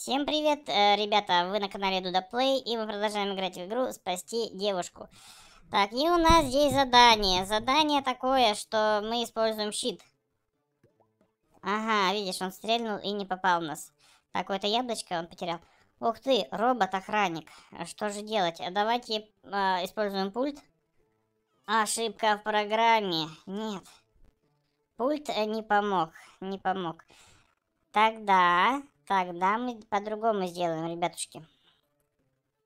Всем привет, э, ребята, вы на канале Дуда Плей, и мы продолжаем играть в игру «Спасти девушку». Так, и у нас здесь задание. Задание такое, что мы используем щит. Ага, видишь, он стрельнул и не попал в нас. Так, вот это яблочко он потерял. Ух ты, робот-охранник. Что же делать? Давайте э, используем пульт. Ошибка в программе. Нет. Пульт э, не помог. Не помог. Тогда Тогда мы по-другому сделаем, ребятушки.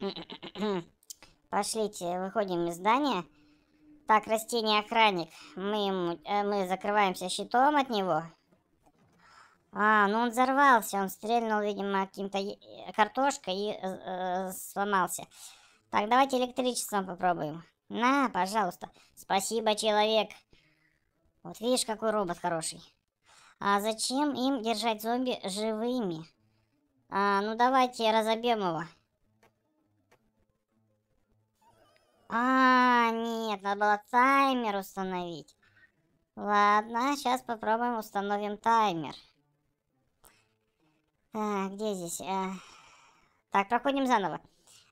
Пошлите, выходим из здания. Так, растение-охранник. Мы, ему, э, мы закрываемся щитом от него. А, ну он взорвался. Он стрельнул, видимо, каким-то э, картошкой и э, э, сломался. Так, давайте электричеством попробуем. На, пожалуйста. Спасибо, человек. Вот видишь, какой робот хороший. А зачем им держать зомби живыми? А, ну давайте разобьем его. А, нет, надо было таймер установить. Ладно, сейчас попробуем установим таймер. А, где здесь? А, так, проходим заново.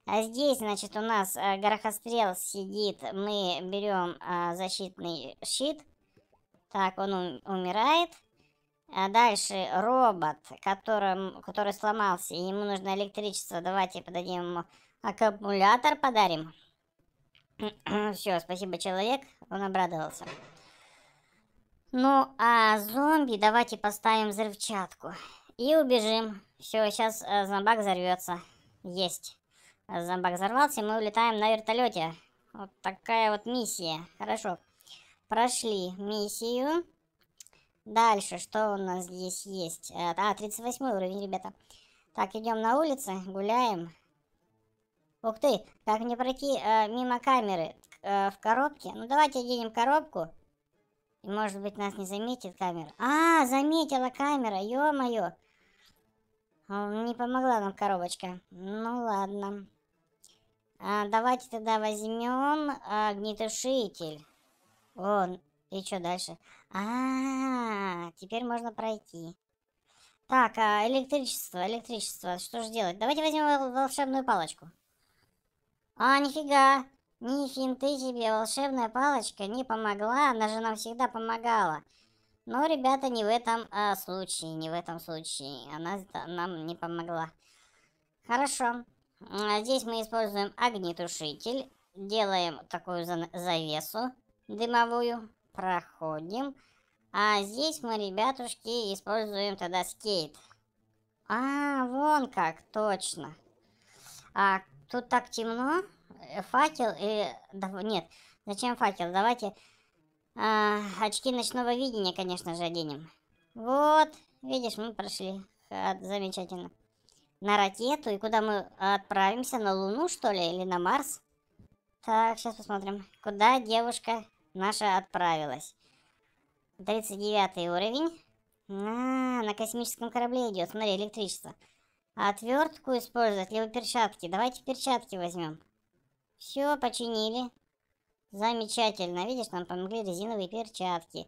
А здесь, значит, у нас а, горохострел сидит. Мы берем а, защитный щит. Так, он ум умирает. А дальше робот, которым, который сломался, ему нужно электричество. Давайте подадим ему аккумулятор, подарим. Все, спасибо, человек. Он обрадовался. Ну, а зомби давайте поставим взрывчатку. И убежим. Все, сейчас э, зомбак взорвется. Есть. Зомбак взорвался, и мы улетаем на вертолете. Вот такая вот миссия. Хорошо. Прошли миссию. Дальше, что у нас здесь есть? Э, а, 38 уровень, ребята. Так, идем на улице, гуляем. Ух ты, как мне пройти э, мимо камеры э, в коробке? Ну, давайте оденем коробку. И, может быть, нас не заметит камера. А, заметила камера, ё-моё. А, не помогла нам коробочка. Ну, ладно. А, давайте тогда возьмем э, огнетушитель. О, и что дальше? А, -а, а, теперь можно пройти. Так, а электричество, электричество, что же делать? Давайте возьмем волшебную палочку. А, нифига, ни финты тебе, волшебная палочка не помогла, она же нам всегда помогала. Но, ребята, не в этом а, случае, не в этом случае, она нам не помогла. Хорошо, а здесь мы используем огнетушитель, делаем такую завесу дымовую проходим. А здесь мы, ребятушки, используем тогда скейт. А, вон как, точно. А, тут так темно. Э, факел и... Да, нет, зачем факел? Давайте а, очки ночного видения, конечно же, оденем. Вот, видишь, мы прошли. А, замечательно. На ракету. И куда мы отправимся? На Луну, что ли? Или на Марс? Так, сейчас посмотрим. Куда девушка наша отправилась. 39 уровень. А, на космическом корабле идет, смотри, электричество. Отвертку использовать, либо перчатки. Давайте перчатки возьмем. Все, починили. Замечательно. Видишь, нам помогли резиновые перчатки.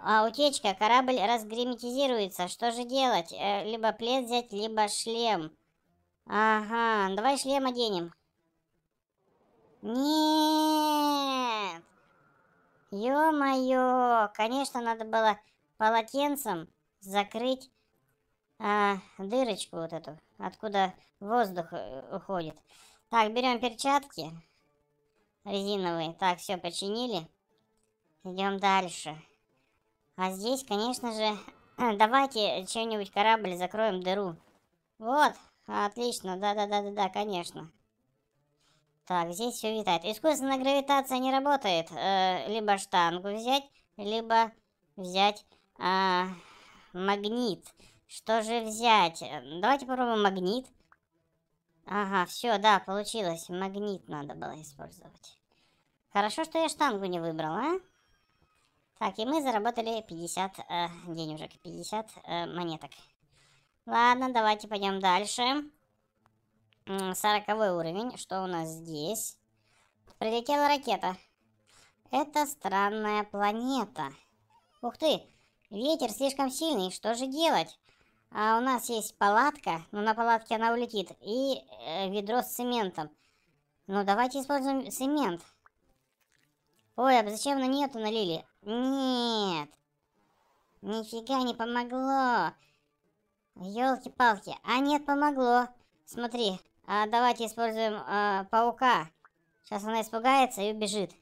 А, утечка. Корабль разгерметизируется. Что же делать? Э, либо плед взять, либо шлем. Ага, давай шлем оденем. Нет! Ё-моё, конечно, надо было полотенцем закрыть а, дырочку вот эту, откуда воздух э, уходит. Так, берем перчатки резиновые. Так, все починили. Идем дальше. А здесь, конечно же, давайте чем-нибудь корабль закроем дыру. Вот, отлично, да-да-да-да-да, конечно. Так, здесь все витает. Искусственная гравитация не работает. Э, либо штангу взять, либо взять э, магнит. Что же взять? Давайте попробуем магнит. Ага, все, да, получилось. Магнит надо было использовать. Хорошо, что я штангу не выбрала. А? Так, и мы заработали 50 э, денежек, 50 э, монеток. Ладно, давайте пойдем дальше. Сороковой уровень. Что у нас здесь? Прилетела ракета. Это странная планета. Ух ты, ветер слишком сильный, что же делать? А у нас есть палатка, но на палатке она улетит, и э, ведро с цементом. Ну, давайте используем цемент. Ой, а зачем на нее-то налили? Нет. Нифига не помогло. Ёлки-палки. А нет, помогло. Смотри, а, давайте используем а, паука. Сейчас она испугается и убежит.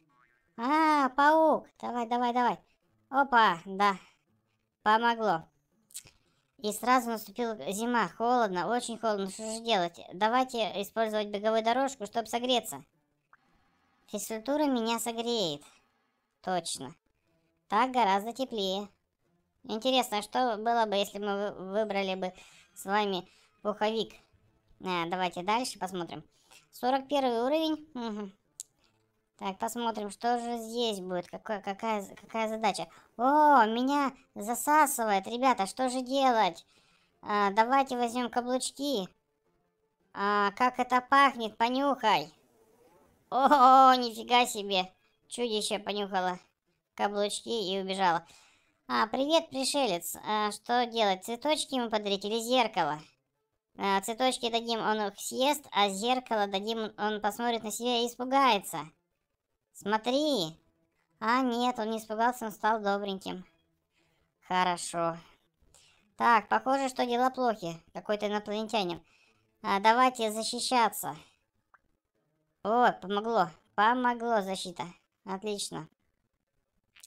А, паук. Давай, давай, давай. Опа, да. Помогло. И сразу наступила зима. Холодно, очень холодно. Ну, что же делать? Давайте использовать беговую дорожку, чтобы согреться. Физкультура меня согреет. Точно. Так гораздо теплее. Интересно, а что было бы, если мы выбрали бы с вами пуховик? А, давайте дальше посмотрим. 41 уровень. Угу. Так, посмотрим, что же здесь будет, какой, какая, какая задача. О, меня засасывает, ребята, что же делать? А, давайте возьмем каблучки. А, как это пахнет, понюхай. О, нифига себе, чудище понюхало каблучки и убежала. А, привет, пришелец. А, что делать, цветочки ему подарить или зеркало? Э, цветочки дадим, он их съест, а зеркало дадим, он посмотрит на себя и испугается. Смотри. А нет, он не испугался, он стал добреньким. Хорошо. Так, похоже, что дела плохи. Какой-то инопланетянин. А, давайте защищаться. О, помогло. Помогло защита. Отлично.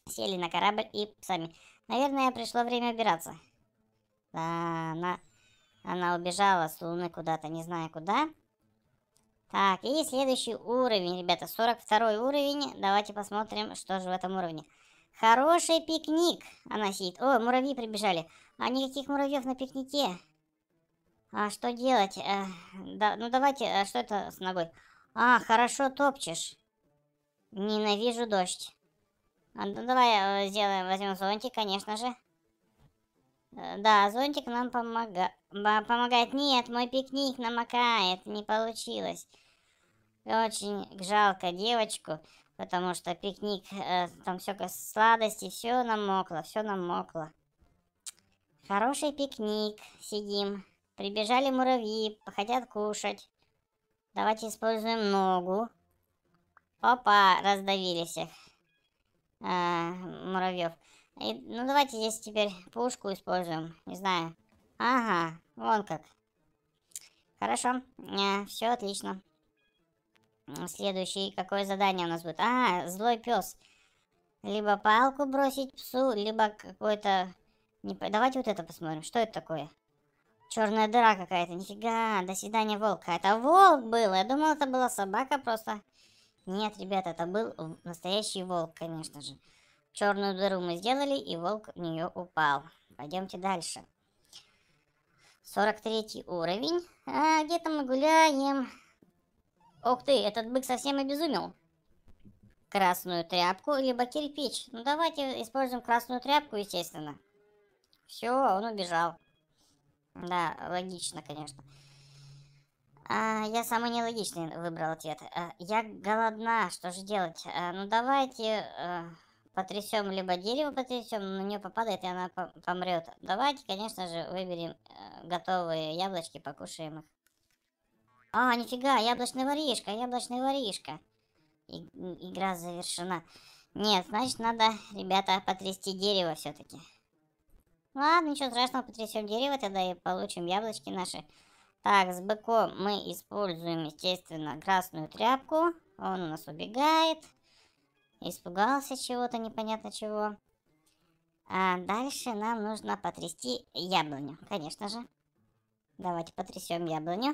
Сели на корабль и сами. Наверное, пришло время убираться. Да, на... Она убежала с Луны куда-то, не знаю куда. Так, и следующий уровень, ребята, 42 уровень. Давайте посмотрим, что же в этом уровне. Хороший пикник она сидит. О, муравьи прибежали. А никаких муравьев на пикнике. А что делать? Э, да, ну давайте, э, что это с ногой? А, хорошо топчешь. Ненавижу дождь. А, ну давай э, сделаем, возьмем зонтик, конечно же. Э, да, зонтик нам помога... помогает. Нет, мой пикник намокает. Не получилось. Очень жалко девочку, потому что пикник, э, там все сладости, все намокло, все намокло. Хороший пикник, сидим. Прибежали муравьи, хотят кушать. Давайте используем ногу. Опа, раздавили всех э, муравьев. И, ну, давайте здесь теперь пушку используем. Не знаю. Ага, вон как. Хорошо, э, все отлично. Следующий, какое задание у нас будет? А, злой пес. Либо палку бросить псу, либо какой-то... Давайте вот это посмотрим, что это такое? Черная дыра какая-то, нифига, до свидания, волк. Это волк был, я думал, это была собака просто. Нет, ребята, это был настоящий волк, конечно же. Черную дыру мы сделали, и волк в нее упал. Пойдемте дальше. 43 уровень. А где-то мы гуляем. Ух ты, этот бык совсем обезумел. Красную тряпку, либо кирпич. Ну давайте используем красную тряпку, естественно. Все, он убежал. Да, логично, конечно. А, я самый нелогичный выбрал ответ. А, я голодна, что же делать? А, ну давайте... А потрясем, либо дерево потрясем, на нее попадает, и она помрет. Давайте, конечно же, выберем э, готовые яблочки, покушаем их. А, нифига, яблочный воришка, яблочный воришка. И, игра завершена. Нет, значит, надо, ребята, потрясти дерево все-таки. Ладно, ничего страшного, потрясем дерево, тогда и получим яблочки наши. Так, с быком мы используем, естественно, красную тряпку. Он у нас убегает испугался чего-то, непонятно чего. А дальше нам нужно потрясти яблоню, конечно же. Давайте потрясем яблоню.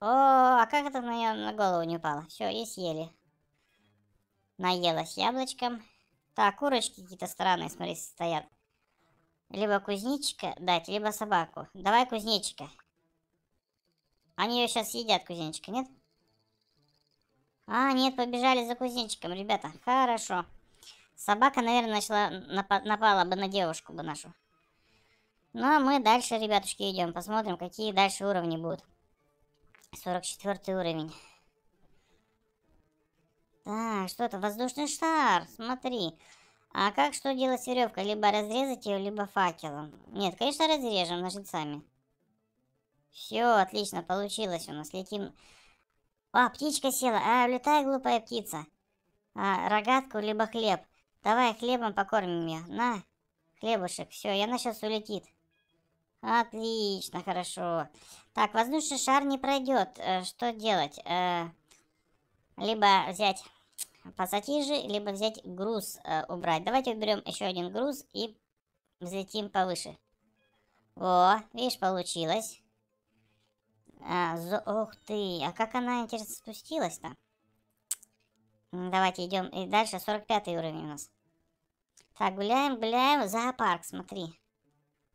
О, а как это на, на голову не упало? Все, и съели. Наелась яблочком. Так, курочки какие-то странные, смотри, стоят. Либо кузнечика дать, либо собаку. Давай кузнечика. Они ее сейчас едят, кузнечика, Нет. А, нет, побежали за кузнечиком, ребята. Хорошо. Собака, наверное, начала напала бы на девушку бы нашу. Ну, а мы дальше, ребятушки, идем. Посмотрим, какие дальше уровни будут. 44 уровень. Так, что это? Воздушный шар, смотри. А как что делать с веревкой? Либо разрезать ее, либо факелом. Нет, конечно, разрежем ножницами. Все, отлично, получилось у нас. Летим о, птичка села. А, улетай, глупая птица. А, рогатку либо хлеб. Давай хлебом покормим ее. На, хлебушек. Все, и она сейчас улетит. Отлично, хорошо. Так, воздушный шар не пройдет. Э, что делать? Э, либо взять пассатижи, либо взять груз э, убрать. Давайте уберем еще один груз и взлетим повыше. Во, видишь, получилось. А, зо... ты, а как она, интересно, спустилась-то? Давайте идем и дальше, 45 уровень у нас. Так, гуляем, гуляем, зоопарк, смотри.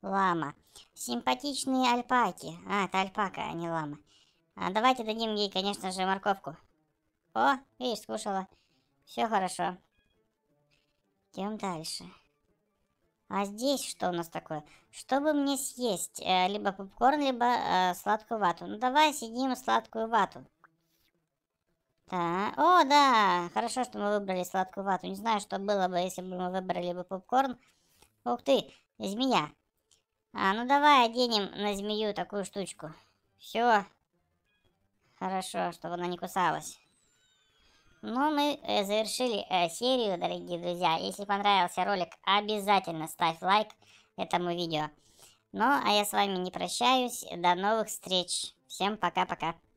Лама. Симпатичные альпаки. А, это альпака, а не лама. А давайте дадим ей, конечно же, морковку. О, видишь, скушала. Все хорошо. Идем дальше. А здесь что у нас такое? Чтобы мне съесть э, либо попкорн, либо э, сладкую вату. Ну давай съедим сладкую вату. Да. О, да, хорошо, что мы выбрали сладкую вату. Не знаю, что было бы, если бы мы выбрали бы попкорн. Ух ты, змея. А, ну давай оденем на змею такую штучку. Все. Хорошо, чтобы она не кусалась. Ну, мы завершили э, серию, дорогие друзья. Если понравился ролик, обязательно ставь лайк этому видео. Ну, а я с вами не прощаюсь. До новых встреч. Всем пока-пока.